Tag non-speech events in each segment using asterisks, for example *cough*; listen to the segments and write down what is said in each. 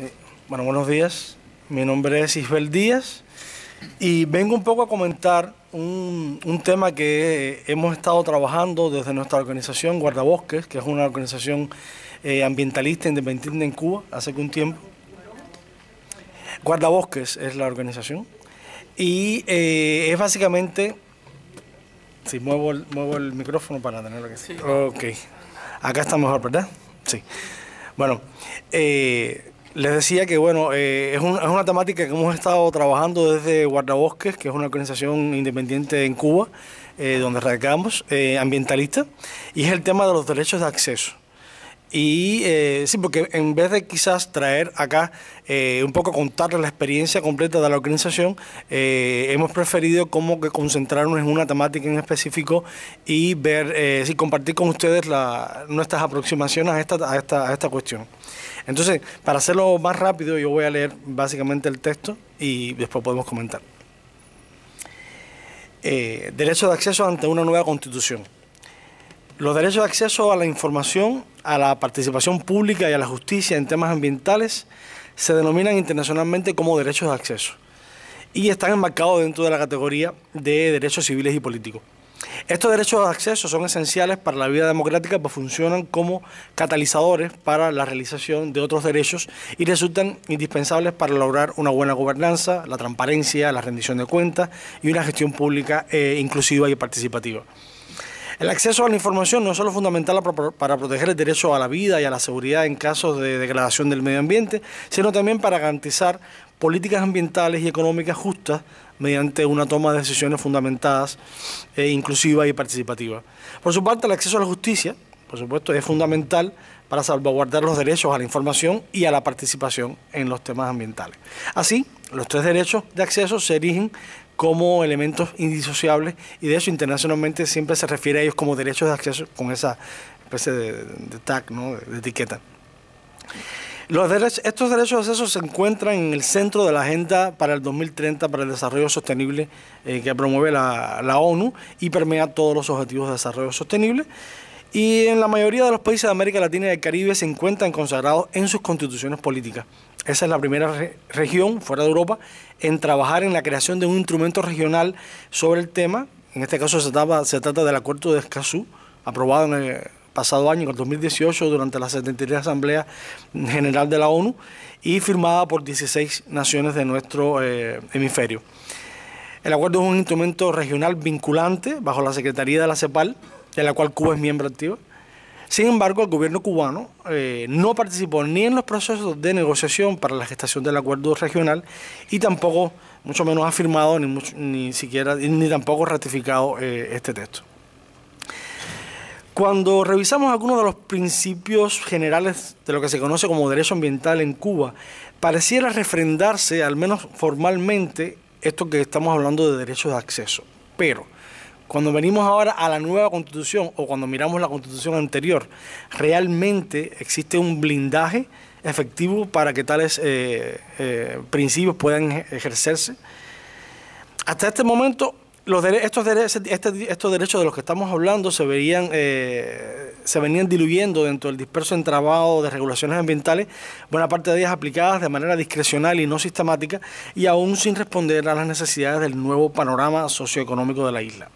Eh, bueno, buenos días. Mi nombre es Isabel Díaz y vengo un poco a comentar un, tema que hemos estado trabajando desde nuestra organización Guardabosques, que es una organización eh, ambientalista independiente en Cuba hace un tiempo. Guardabosques es la organización y eh, es básicamente... Si muevo el, muevo el micrófono para tenerlo que Ok. Acá está mejor, ¿verdad? Sí. Bueno, les decía que bueno, eh, es, una temática que hemos estado trabajando desde Guardabosques, que es una organización independiente en Cuba, eh, donde radicamos, eh, ambientalista, y es el tema de los derechos de acceso. Y sí, porque en vez de quizás traer acá un poco contarles la experiencia completa de la organización, hemos preferido como que concentrarnos en una temática en específico y ver, si compartir con ustedes nuestras aproximaciones a esta cuestión. Entonces, para hacerlo más rápido, yo voy a leer básicamente el texto y después podemos comentar. Derechos derecho de acceso ante una nueva constitución. Los derechos de acceso a la información, a la participación pública y a la justicia en temas ambientales se denominan internacionalmente como derechos de acceso y están enmarcados dentro de la categoría de derechos civiles y políticos. Estos derechos de acceso son esenciales para la vida democrática, pues funcionan como catalizadores para la realización de otros derechos y resultan indispensables para lograr una buena gobernanza, la transparencia, la rendición de cuentas y una gestión pública eh, inclusiva y participativa. El acceso a la información no es fundamental para proteger el derecho a la vida y a la seguridad en casos de degradación del medio ambiente, sino también para garantizar políticas ambientales y económicas justas mediante una toma de decisiones fundamentadas, eh, inclusiva y participativa. Por su parte, el acceso a la justicia, por supuesto, es fundamental para salvaguardar los derechos a la información y a la participación en los temas ambientales. Así, los tres derechos de acceso se erigen como elementos indisociables y de eso internacionalmente siempre se refiere a ellos como derechos de acceso con esa especie de, de tag, ¿no? de etiqueta estos derechos de acceso se encuentran en el centro de la Agenda para el 2030 para el Desarrollo Sostenible eh, que promueve la, ONU y permea todos los objetivos de desarrollo sostenible. Y en la mayoría de los países de América Latina y el Caribe se encuentran consagrados en sus constituciones políticas. Esa es la primera región fuera de Europa en trabajar en la creación de un instrumento regional sobre el tema. En este caso se se trata del Acuerdo de Escazú, aprobado en el pasado año, en el 2018, durante la 73 Asamblea General de la ONU y firmada por 16 naciones de nuestro eh, hemisferio. El acuerdo es un instrumento regional vinculante bajo la Secretaría de la CEPAL, de la cual Cuba es miembro activo. Sin embargo, el gobierno cubano eh, no participó ni en los procesos de negociación para la gestación del acuerdo regional y tampoco, mucho menos ha firmado ni, siquiera, ni tampoco ratificado eh, este texto. Cuando revisamos algunos de los principios generales de lo que se conoce como derecho ambiental en Cuba, pareciera refrendarse, al menos formalmente, esto que estamos hablando de derechos de acceso. Pero cuando venimos ahora a la nueva constitución o cuando miramos la constitución anterior, realmente existe un blindaje efectivo para que tales eh, eh, principios puedan ejercerse. Hasta este momento los estos, este, estos derechos de los que estamos hablando se verían eh, se venían diluyendo dentro del disperso entramado de regulaciones ambientales, buena parte de ellas aplicadas de manera discrecional y no sistemática, y aún sin responder a las necesidades del nuevo panorama socioeconómico de la isla.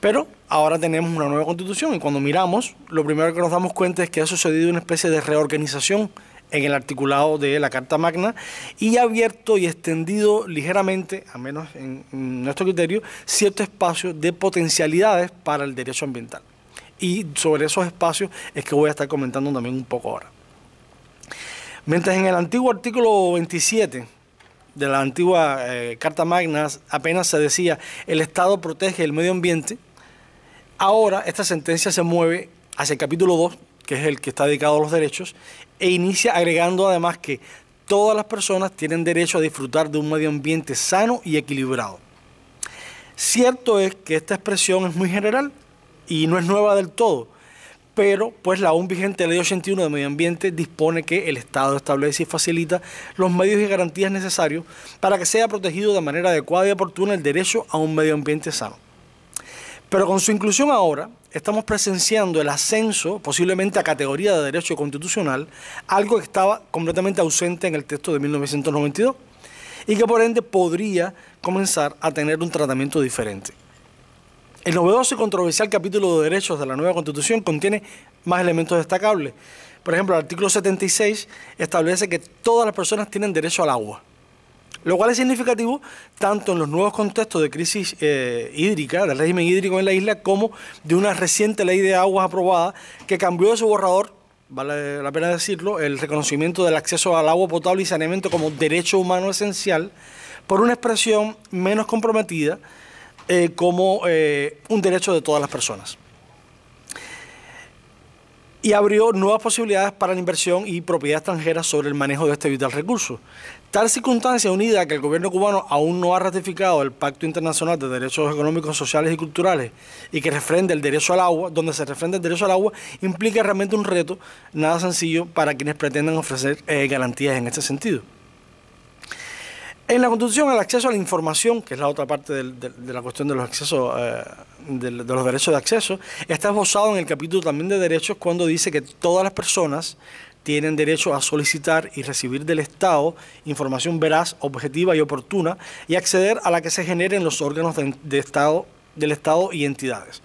Pero ahora tenemos una nueva constitución y cuando miramos, lo primero que nos damos cuenta es que ha sucedido una especie de reorganización en el articulado de la Carta Magna y ha abierto y extendido ligeramente, a menos en, nuestro criterio, cierto espacio de potencialidades para el derecho ambiental. Y sobre esos espacios es que voy a estar comentando también un poco ahora. Mientras en el antiguo artículo 27 de la antigua eh, Carta Magna apenas se decía el Estado protege el medio ambiente, ahora esta sentencia se mueve hacia el capítulo 2 que es el que está dedicado a los derechos, e inicia agregando además que todas las personas tienen derecho a disfrutar de un medio ambiente sano y equilibrado. Cierto es que esta expresión es muy general y no es nueva del todo, pero pues la aún vigente Ley 81 de Medio Ambiente dispone que el Estado establece y facilita los medios y garantías necesarios para que sea protegido de manera adecuada y oportuna el derecho a un medio ambiente sano. Pero con su inclusión ahora, estamos presenciando el ascenso, posiblemente a categoría de derecho constitucional, algo que estaba completamente ausente en el texto de 1992 y que por ende podría comenzar a tener un tratamiento diferente. El novedoso y controversial capítulo de derechos de la nueva constitución contiene más elementos destacables. Por ejemplo, el artículo 76 establece que todas las personas tienen derecho al agua lo cual es significativo tanto en los nuevos contextos de crisis eh, hídrica, del régimen hídrico en la isla, como de una reciente ley de aguas aprobada que cambió de su borrador, vale la pena decirlo, el reconocimiento del acceso al agua potable y saneamiento como derecho humano esencial, por una expresión menos comprometida eh, como eh, un derecho de todas las personas. Y abrió nuevas posibilidades para la inversión y propiedad extranjera sobre el manejo de este vital recurso. Tal circunstancia unida a que el gobierno cubano aún no ha ratificado el Pacto Internacional de Derechos Económicos, Sociales y Culturales y que refrenda el derecho al agua, donde se refrenda el derecho al agua, implica realmente un reto nada sencillo para quienes pretendan ofrecer eh, garantías en este sentido. En la Constitución, el acceso a la información, que es la otra parte de, la cuestión de los accesos, eh, de los derechos de acceso, está esbozado en el capítulo también de derechos cuando dice que todas las personas tienen derecho a solicitar y recibir del Estado información veraz, objetiva y oportuna y acceder a la que se genere en los órganos de, Estado, del Estado y entidades.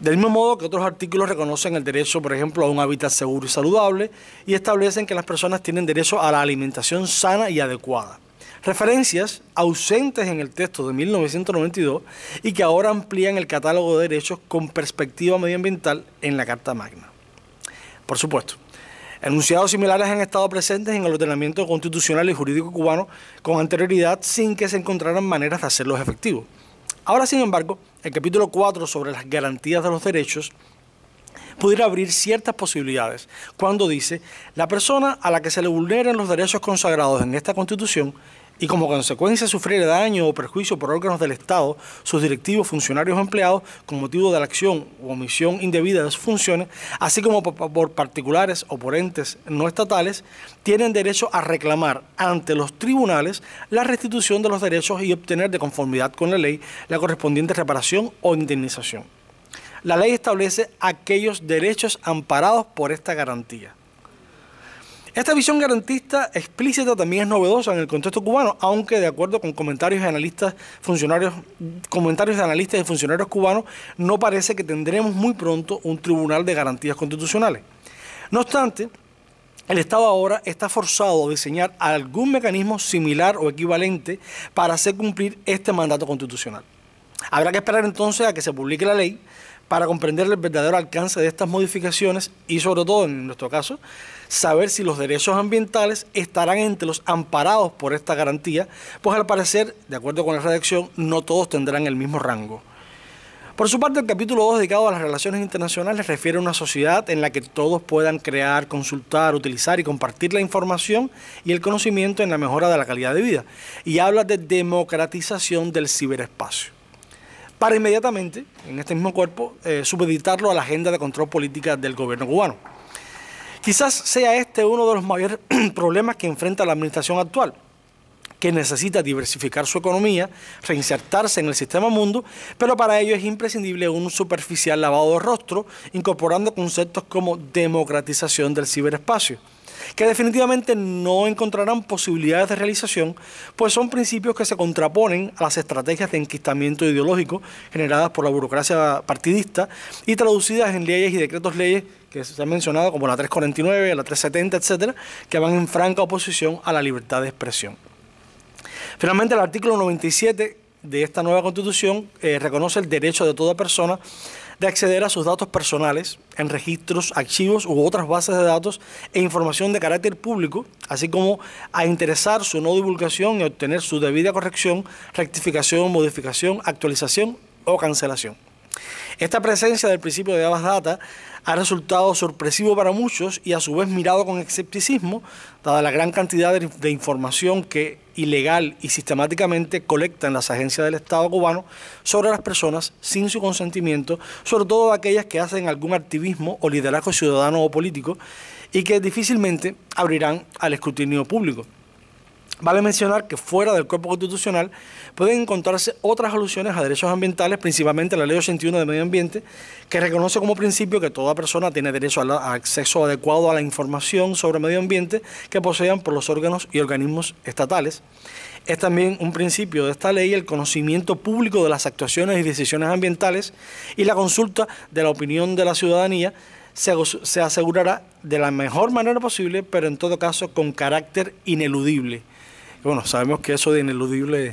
Del mismo modo que otros artículos reconocen el derecho, por ejemplo, a un hábitat seguro y saludable y establecen que las personas tienen derecho a la alimentación sana y adecuada. Referencias ausentes en el texto de 1992 y que ahora amplían el catálogo de derechos con perspectiva medioambiental en la Carta Magna. Por supuesto, Enunciados similares han estado presentes en el ordenamiento constitucional y jurídico cubano con anterioridad sin que se encontraran maneras de hacerlos efectivos. Ahora, sin embargo, el capítulo 4 sobre las garantías de los derechos pudiera abrir ciertas posibilidades cuando dice, la persona a la que se le vulneren los derechos consagrados en esta Constitución y como consecuencia sufrir daño o perjuicio por órganos del Estado, sus directivos, funcionarios o empleados con motivo de la acción o omisión indebida de sus funciones, así como por particulares o por entes no estatales, tienen derecho a reclamar ante los tribunales la restitución de los derechos y obtener de conformidad con la ley la correspondiente reparación o indemnización. La ley establece aquellos derechos amparados por esta garantía. Esta visión garantista explícita también es novedosa en el contexto cubano, aunque de acuerdo con comentarios de analistas, funcionarios, comentarios de analistas y funcionarios cubanos, no parece que tendremos muy pronto un tribunal de garantías constitucionales. No obstante, el Estado ahora está forzado a diseñar algún mecanismo similar o equivalente para hacer cumplir este mandato constitucional. Habrá que esperar entonces a que se publique la ley para comprender el verdadero alcance de estas modificaciones y sobre todo, en nuestro caso, saber si los derechos ambientales estarán entre los amparados por esta garantía, pues al parecer, de acuerdo con la redacción, no todos tendrán el mismo rango. Por su parte, el capítulo 2 dedicado a las relaciones internacionales refiere a una sociedad en la que todos puedan crear, consultar, utilizar y compartir la información y el conocimiento en la mejora de la calidad de vida, y habla de democratización del ciberespacio para inmediatamente, en este mismo cuerpo, eh, subeditarlo a la agenda de control política del gobierno cubano. Quizás sea este uno de los mayores *clears throat* problemas que enfrenta la administración actual, que necesita diversificar su economía, reinsertarse en el sistema mundo, pero para ello es imprescindible un superficial lavado de rostro, incorporando conceptos como democratización del ciberespacio que definitivamente no encontrarán posibilidades de realización, pues son principios que se contraponen a las estrategias de enquistamiento ideológico generadas por la burocracia partidista y traducidas en leyes y decretos leyes que se han mencionado, como la 349, la 370, etcétera, que van en franca oposición a la libertad de expresión. Finalmente, el artículo 97 de esta nueva constitución eh, reconoce el derecho de toda persona de acceder a sus datos personales en registros, archivos u otras bases de datos e información de carácter público, así como a interesar su no divulgación y obtener su debida corrección, rectificación, modificación, actualización o cancelación. Esta presencia del principio de data ha resultado sorpresivo para muchos y a su vez mirado con escepticismo, dada la gran cantidad de, de información que ilegal y sistemáticamente colectan las agencias del Estado cubano sobre las personas sin su consentimiento, sobre todo aquellas que hacen algún activismo o liderazgo ciudadano o político y que difícilmente abrirán al escrutinio público. Vale mencionar que fuera del cuerpo constitucional pueden encontrarse otras alusiones a derechos ambientales, principalmente la Ley 81 de Medio Ambiente, que reconoce como principio que toda persona tiene derecho a acceso adecuado a la información sobre medio ambiente que posean por los órganos y organismos estatales. Es también un principio de esta ley el conocimiento público de las actuaciones y decisiones ambientales y la consulta de la opinión de la ciudadanía se, se asegurará de la mejor manera posible, pero en todo caso con carácter ineludible bueno, sabemos que eso de ineludible.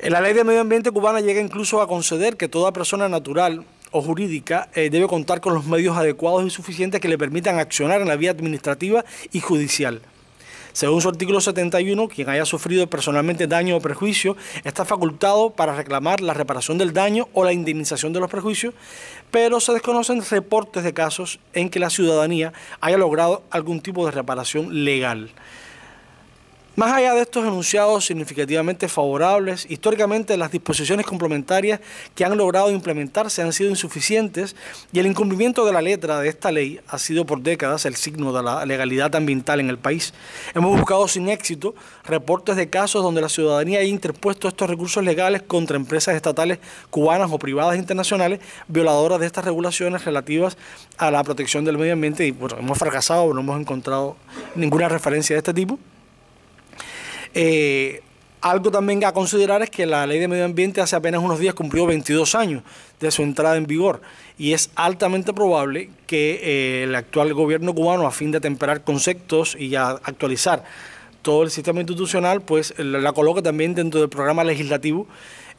la ley de medio ambiente cubana llega incluso a conceder que toda persona natural o jurídica eh, debe contar con los medios adecuados y suficientes que le permitan accionar en la vía administrativa y judicial. Según su artículo 71, quien haya sufrido personalmente daño o prejuicio está facultado para reclamar la reparación del daño o la indemnización de los perjuicios, pero se desconocen reportes de casos en que la ciudadanía haya logrado algún tipo de reparación legal. Más allá de estos enunciados significativamente favorables, históricamente las disposiciones complementarias que han logrado implementarse han sido insuficientes y el incumplimiento de la letra de esta ley ha sido por décadas el signo de la legalidad ambiental en el país. Hemos buscado sin éxito reportes de casos donde la ciudadanía ha interpuesto estos recursos legales contra empresas estatales cubanas o privadas internacionales violadoras de estas regulaciones relativas a la protección del medio ambiente y hemos fracasado, no hemos encontrado ninguna referencia de este tipo. Eh, algo también a considerar es que la ley de medio ambiente hace apenas unos días cumplió 22 años de su entrada en vigor y es altamente probable que eh, el actual gobierno cubano, a fin de atemperar conceptos y actualizar todo el sistema institucional, pues la, coloque también dentro del programa legislativo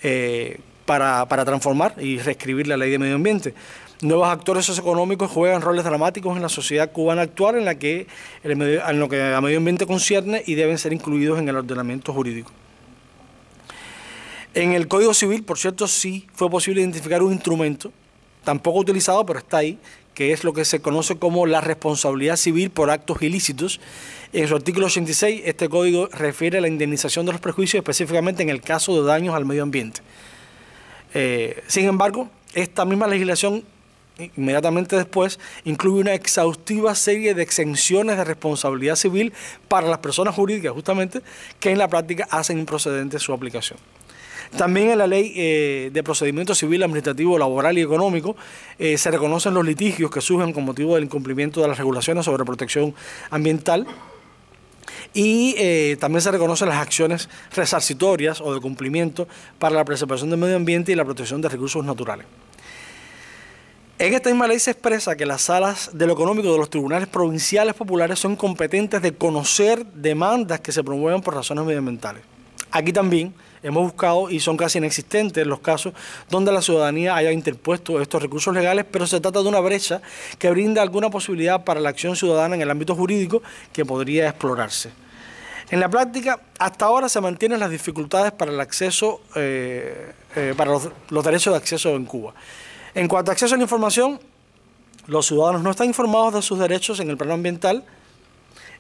eh, para, para transformar y reescribir la ley de medio ambiente. Nuevos actores socioeconómicos juegan roles dramáticos en la sociedad cubana actual en, la que lo que a medio ambiente concierne y deben ser incluidos en el ordenamiento jurídico. En el Código Civil, por cierto, sí fue posible identificar un instrumento, tampoco utilizado, pero está ahí, que es lo que se conoce como la responsabilidad civil por actos ilícitos. En su artículo 86, este código refiere a la indemnización de los prejuicios, específicamente en el caso de daños al medio ambiente. Eh, sin embargo, esta misma legislación inmediatamente después, incluye una exhaustiva serie de exenciones de responsabilidad civil para las personas jurídicas, justamente, que en la práctica hacen improcedente su aplicación. También en la ley eh, de procedimiento civil, administrativo, laboral y económico eh, se reconocen los litigios que surgen con motivo del incumplimiento de las regulaciones sobre protección ambiental y eh, también se reconocen las acciones resarcitorias o de cumplimiento para la preservación del medio ambiente y la protección de recursos naturales. En esta misma ley se expresa que las salas de lo económico de los tribunales provinciales populares son competentes de conocer demandas que se promueven por razones medioambientales. Aquí también hemos buscado y son casi inexistentes los casos donde la ciudadanía haya interpuesto estos recursos legales, pero se trata de una brecha que brinda alguna posibilidad para la acción ciudadana en el ámbito jurídico que podría explorarse. En la práctica, hasta ahora se mantienen las dificultades para el acceso, eh, eh, para los derechos de acceso en Cuba. En cuanto a acceso a la información, los ciudadanos no están informados de sus derechos en el plano ambiental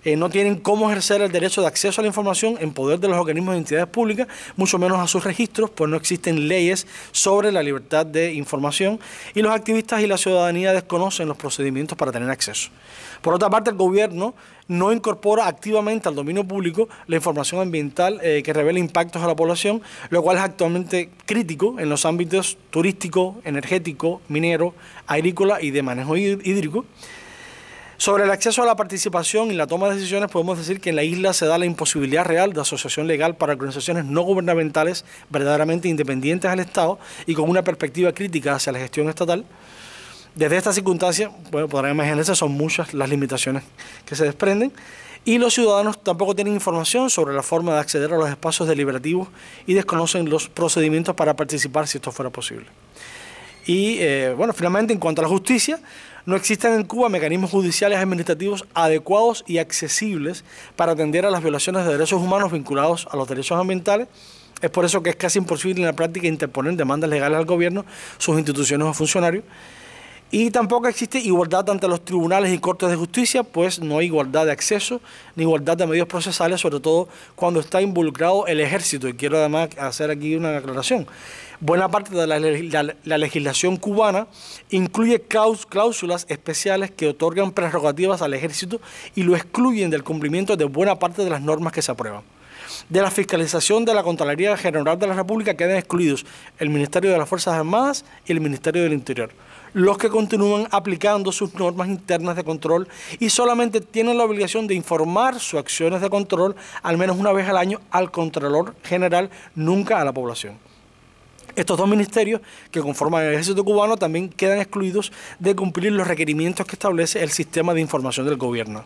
eh, no tienen cómo ejercer el derecho de acceso a la información en poder de los organismos de entidades públicas, mucho menos a sus registros, pues no existen leyes sobre la libertad de información y los activistas y la ciudadanía desconocen los procedimientos para tener acceso. Por otra parte, el gobierno no incorpora activamente al dominio público la información ambiental eh, que revela impactos a la población, lo cual es actualmente crítico en los ámbitos turístico, energético, minero, agrícola y de manejo hídrico. Sobre el acceso a la participación y la toma de decisiones, podemos decir que en la isla se da la imposibilidad real de asociación legal para organizaciones no gubernamentales verdaderamente independientes al Estado y con una perspectiva crítica hacia la gestión estatal. Desde esta circunstancia, bueno, podrán imaginarse, son muchas las limitaciones que se desprenden. Y los ciudadanos tampoco tienen información sobre la forma de acceder a los espacios deliberativos y desconocen los procedimientos para participar si esto fuera posible. Y eh, bueno, finalmente, en cuanto a la justicia, no existen en Cuba mecanismos judiciales administrativos adecuados y accesibles para atender a las violaciones de derechos humanos vinculados a los derechos ambientales. Es por eso que es casi imposible en la práctica interponer demandas legales al gobierno, sus instituciones o funcionarios. Y tampoco existe igualdad ante los tribunales y cortes de justicia, pues no hay igualdad de acceso ni igualdad de medios procesales, sobre todo cuando está involucrado el ejército. Y quiero además hacer aquí una aclaración. Buena parte de la, legislación cubana incluye cláusulas especiales que otorgan prerrogativas al ejército y lo excluyen del cumplimiento de buena parte de las normas que se aprueban. De la fiscalización de la Contraloría General de la República quedan excluidos el Ministerio de las Fuerzas Armadas y el Ministerio del Interior, los que continúan aplicando sus normas internas de control y solamente tienen la obligación de informar sus acciones de control al menos una vez al año al Contralor General, nunca a la población. Estos dos ministerios que conforman el ejército cubano también quedan excluidos de cumplir los requerimientos que establece el sistema de información del gobierno.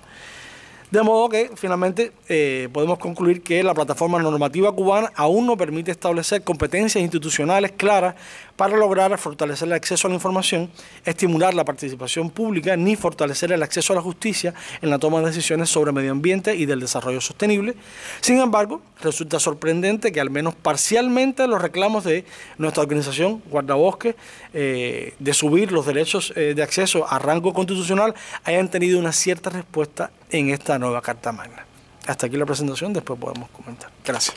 De modo que finalmente eh, podemos concluir que la plataforma normativa cubana aún no permite establecer competencias institucionales claras para lograr fortalecer el acceso a la información, estimular la participación pública ni fortalecer el acceso a la justicia en la toma de decisiones sobre medio ambiente y del desarrollo sostenible. Sin embargo, resulta sorprendente que al menos parcialmente los reclamos de nuestra organización Guardabosque, eh, de subir los derechos eh, de acceso a rango constitucional hayan tenido una cierta respuesta en esta norma nueva Carta Magna. Hasta aquí la presentación, después podemos comentar. Gracias.